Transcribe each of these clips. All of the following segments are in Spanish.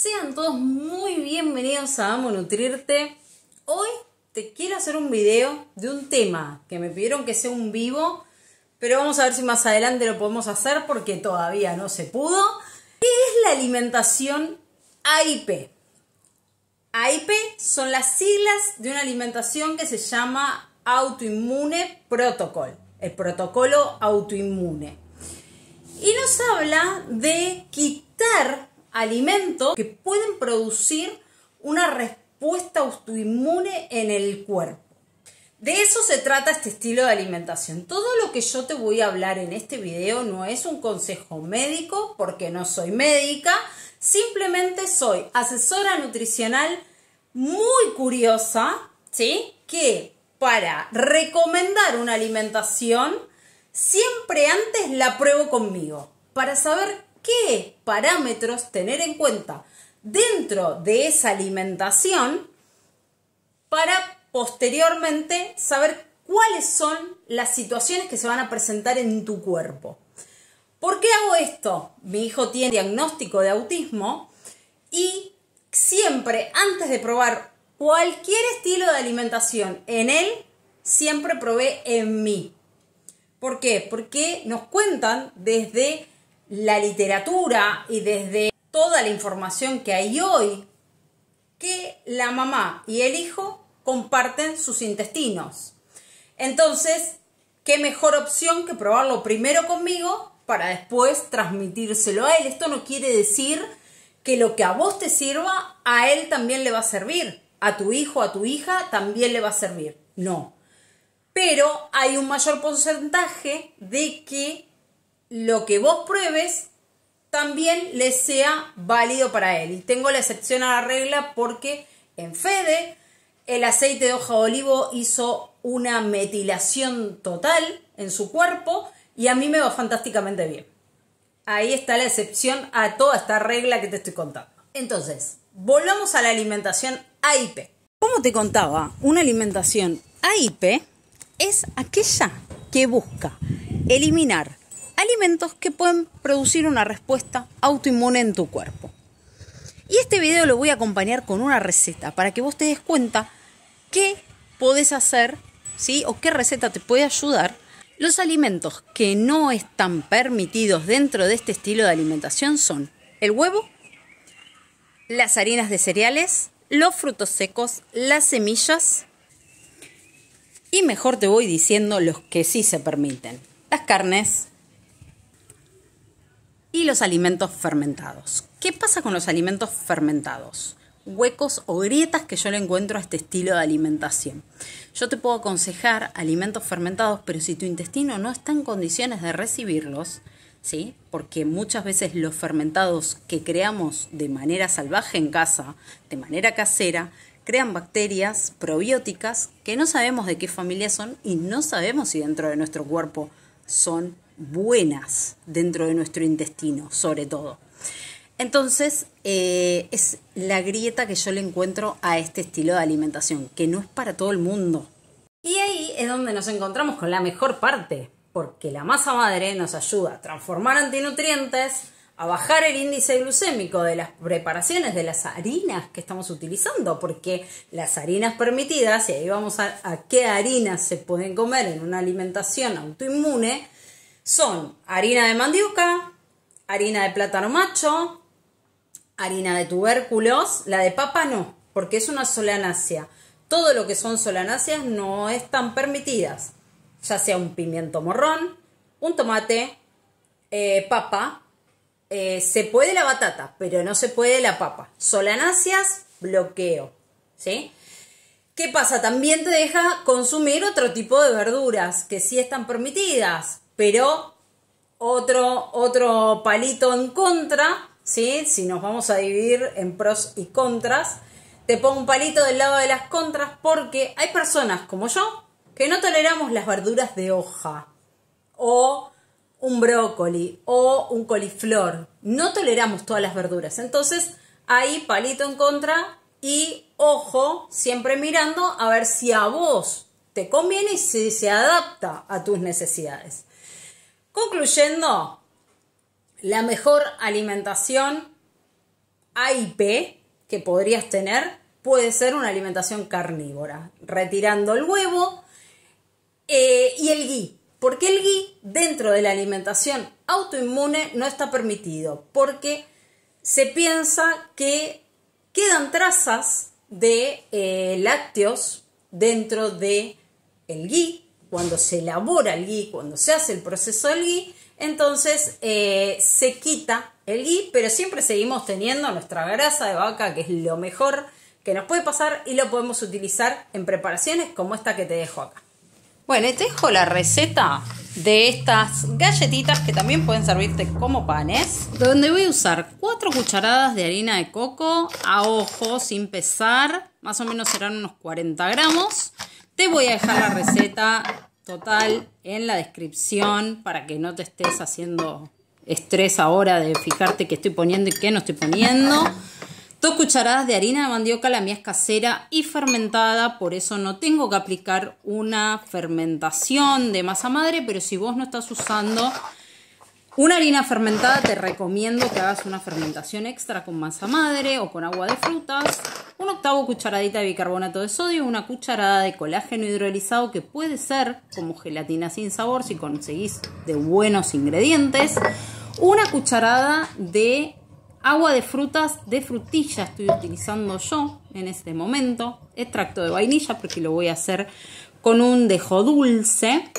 Sean todos muy bienvenidos a Amo Nutrirte. Hoy te quiero hacer un video de un tema que me pidieron que sea un vivo, pero vamos a ver si más adelante lo podemos hacer porque todavía no se pudo. ¿Qué es la alimentación AIP? AIP son las siglas de una alimentación que se llama autoinmune protocol, el protocolo autoinmune. Y nos habla de quitar alimentos que pueden producir una respuesta autoinmune en el cuerpo. De eso se trata este estilo de alimentación. Todo lo que yo te voy a hablar en este video no es un consejo médico porque no soy médica, simplemente soy asesora nutricional muy curiosa, ¿sí? Que para recomendar una alimentación siempre antes la pruebo conmigo para saber qué parámetros tener en cuenta dentro de esa alimentación para posteriormente saber cuáles son las situaciones que se van a presentar en tu cuerpo. ¿Por qué hago esto? Mi hijo tiene diagnóstico de autismo y siempre antes de probar cualquier estilo de alimentación en él, siempre probé en mí. ¿Por qué? Porque nos cuentan desde la literatura y desde toda la información que hay hoy, que la mamá y el hijo comparten sus intestinos. Entonces, qué mejor opción que probarlo primero conmigo para después transmitírselo a él. Esto no quiere decir que lo que a vos te sirva, a él también le va a servir. A tu hijo, a tu hija, también le va a servir. No. Pero hay un mayor porcentaje de que lo que vos pruebes también le sea válido para él. Y tengo la excepción a la regla porque en Fede el aceite de hoja de olivo hizo una metilación total en su cuerpo y a mí me va fantásticamente bien. Ahí está la excepción a toda esta regla que te estoy contando. Entonces, volvamos a la alimentación AIP. Como te contaba, una alimentación AIP es aquella que busca eliminar alimentos que pueden producir una respuesta autoinmune en tu cuerpo. Y este video lo voy a acompañar con una receta para que vos te des cuenta qué podés hacer, ¿sí? O qué receta te puede ayudar. Los alimentos que no están permitidos dentro de este estilo de alimentación son el huevo, las harinas de cereales, los frutos secos, las semillas y mejor te voy diciendo los que sí se permiten. Las carnes, y los alimentos fermentados. ¿Qué pasa con los alimentos fermentados? Huecos o grietas que yo le encuentro a este estilo de alimentación. Yo te puedo aconsejar alimentos fermentados, pero si tu intestino no está en condiciones de recibirlos, ¿sí? porque muchas veces los fermentados que creamos de manera salvaje en casa, de manera casera, crean bacterias probióticas que no sabemos de qué familia son y no sabemos si dentro de nuestro cuerpo son buenas dentro de nuestro intestino, sobre todo. Entonces, eh, es la grieta que yo le encuentro a este estilo de alimentación, que no es para todo el mundo. Y ahí es donde nos encontramos con la mejor parte, porque la masa madre nos ayuda a transformar antinutrientes, a bajar el índice glucémico de las preparaciones de las harinas que estamos utilizando, porque las harinas permitidas, y ahí vamos a, a qué harinas se pueden comer en una alimentación autoinmune, son harina de mandioca, harina de plátano macho, harina de tubérculos, la de papa no, porque es una solanácea. Todo lo que son solanáceas no están permitidas, ya sea un pimiento morrón, un tomate, eh, papa, eh, se puede la batata, pero no se puede la papa. Solanáceas, bloqueo, ¿sí? ¿Qué pasa? También te deja consumir otro tipo de verduras que sí están permitidas, pero otro, otro palito en contra, ¿sí? si nos vamos a dividir en pros y contras, te pongo un palito del lado de las contras porque hay personas como yo que no toleramos las verduras de hoja o un brócoli o un coliflor. No toleramos todas las verduras. Entonces, ahí palito en contra y ojo, siempre mirando a ver si a vos te conviene y si se adapta a tus necesidades. Concluyendo, la mejor alimentación A y que podrías tener puede ser una alimentación carnívora, retirando el huevo eh, y el gui. Porque el gui dentro de la alimentación autoinmune no está permitido, porque se piensa que quedan trazas de eh, lácteos dentro de el gui, cuando se elabora el gui, cuando se hace el proceso del gui, entonces eh, se quita el gui, pero siempre seguimos teniendo nuestra grasa de vaca, que es lo mejor que nos puede pasar y lo podemos utilizar en preparaciones como esta que te dejo acá. Bueno, te dejo la receta de estas galletitas que también pueden servirte como panes, donde voy a usar 4 cucharadas de harina de coco a ojo, sin pesar, más o menos serán unos 40 gramos. Te voy a dejar la receta total en la descripción para que no te estés haciendo estrés ahora de fijarte qué estoy poniendo y qué no estoy poniendo. Dos cucharadas de harina de mandioca, la mía es casera y fermentada, por eso no tengo que aplicar una fermentación de masa madre, pero si vos no estás usando una harina fermentada, te recomiendo que hagas una fermentación extra con masa madre o con agua de frutas, un octavo cucharadita de bicarbonato de sodio, una cucharada de colágeno hidrolizado que puede ser como gelatina sin sabor si conseguís de buenos ingredientes, una cucharada de agua de frutas de frutilla estoy utilizando yo en este momento, extracto de vainilla porque lo voy a hacer con un dejo dulce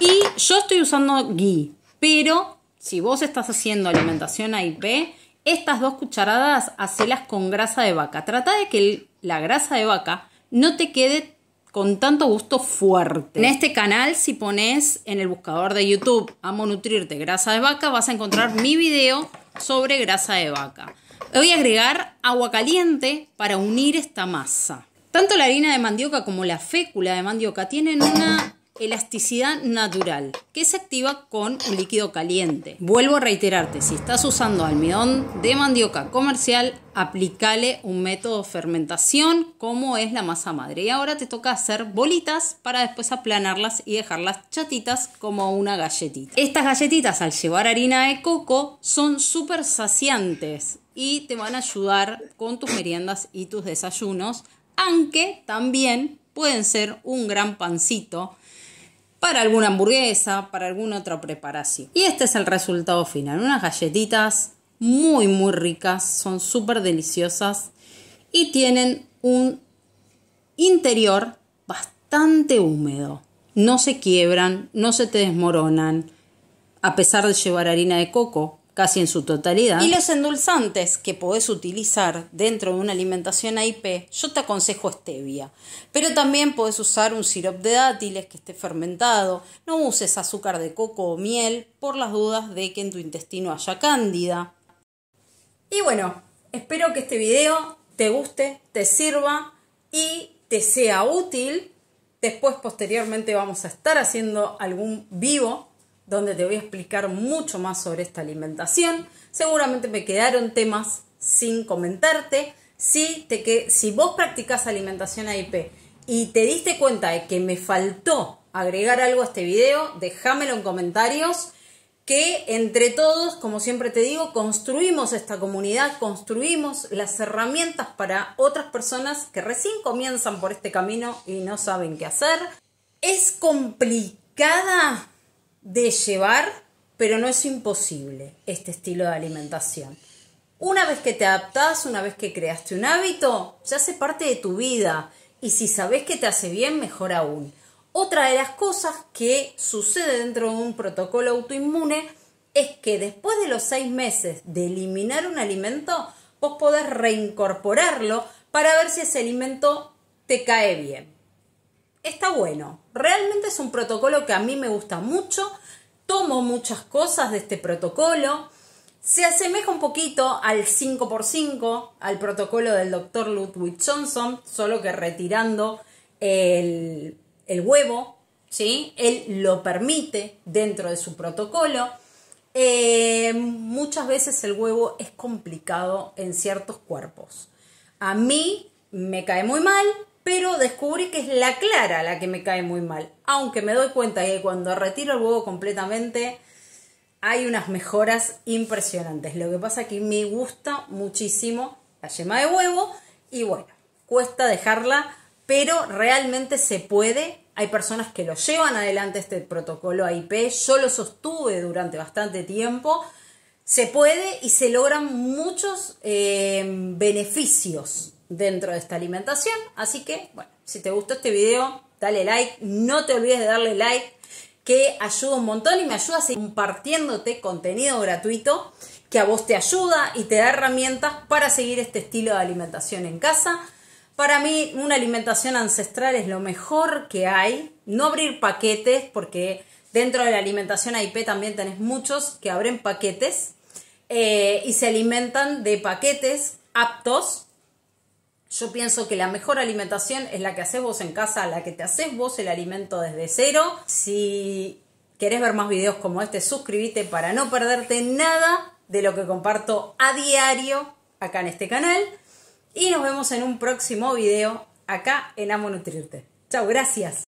y yo estoy usando ghee, pero si vos estás haciendo alimentación AIP, estas dos cucharadas hacelas con grasa de vaca. Trata de que la grasa de vaca no te quede con tanto gusto fuerte. En este canal, si pones en el buscador de YouTube Amo Nutrirte grasa de vaca, vas a encontrar mi video sobre grasa de vaca. Voy a agregar agua caliente para unir esta masa. Tanto la harina de mandioca como la fécula de mandioca tienen una elasticidad natural, que se activa con un líquido caliente. Vuelvo a reiterarte, si estás usando almidón de mandioca comercial, aplicale un método de fermentación como es la masa madre. Y ahora te toca hacer bolitas para después aplanarlas y dejarlas chatitas como una galletita. Estas galletitas al llevar harina de coco son súper saciantes y te van a ayudar con tus meriendas y tus desayunos, aunque también pueden ser un gran pancito para alguna hamburguesa, para alguna otra preparación. Y este es el resultado final, unas galletitas muy muy ricas, son súper deliciosas y tienen un interior bastante húmedo. No se quiebran, no se te desmoronan, a pesar de llevar harina de coco, casi en su totalidad. Y los endulzantes que podés utilizar dentro de una alimentación AIP, yo te aconsejo stevia, pero también podés usar un sirope de dátiles que esté fermentado, no uses azúcar de coco o miel por las dudas de que en tu intestino haya cándida. Y bueno, espero que este video te guste, te sirva y te sea útil. Después posteriormente vamos a estar haciendo algún vivo donde te voy a explicar mucho más sobre esta alimentación. Seguramente me quedaron temas sin comentarte. Si, te que, si vos practicás alimentación AIP y te diste cuenta de que me faltó agregar algo a este video, déjamelo en comentarios. Que entre todos, como siempre te digo, construimos esta comunidad, construimos las herramientas para otras personas que recién comienzan por este camino y no saben qué hacer. Es complicada de llevar, pero no es imposible este estilo de alimentación. Una vez que te adaptás, una vez que creaste un hábito, ya hace parte de tu vida y si sabes que te hace bien, mejor aún. Otra de las cosas que sucede dentro de un protocolo autoinmune es que después de los seis meses de eliminar un alimento, vos podés reincorporarlo para ver si ese alimento te cae bien está bueno. Realmente es un protocolo que a mí me gusta mucho. Tomo muchas cosas de este protocolo. Se asemeja un poquito al 5x5, al protocolo del doctor Ludwig Johnson, solo que retirando el, huevo, ¿sí? Él lo permite dentro de su protocolo. Eh, muchas veces el huevo es complicado en ciertos cuerpos. A mí me cae muy mal, pero descubrí que es la clara la que me cae muy mal. Aunque me doy cuenta que cuando retiro el huevo completamente hay unas mejoras impresionantes. Lo que pasa es que me gusta muchísimo la yema de huevo y bueno, cuesta dejarla, pero realmente se puede. Hay personas que lo llevan adelante este protocolo AIP, yo lo sostuve durante bastante tiempo. Se puede y se logran muchos eh, beneficios dentro de esta alimentación. Así que, bueno, si te gustó este video, dale like, no te olvides de darle like, que ayuda un montón y me ayuda a seguir compartiéndote contenido gratuito que a vos te ayuda y te da herramientas para seguir este estilo de alimentación en casa. Para mí una alimentación ancestral es lo mejor que hay. No abrir paquetes, porque dentro de la alimentación IP también tenés muchos que abren paquetes eh, y se alimentan de paquetes aptos yo pienso que la mejor alimentación es la que haces vos en casa, la que te haces vos el alimento desde cero. Si querés ver más videos como este, suscríbete para no perderte nada de lo que comparto a diario acá en este canal. Y nos vemos en un próximo video acá en Amo Nutrirte. Chao, gracias.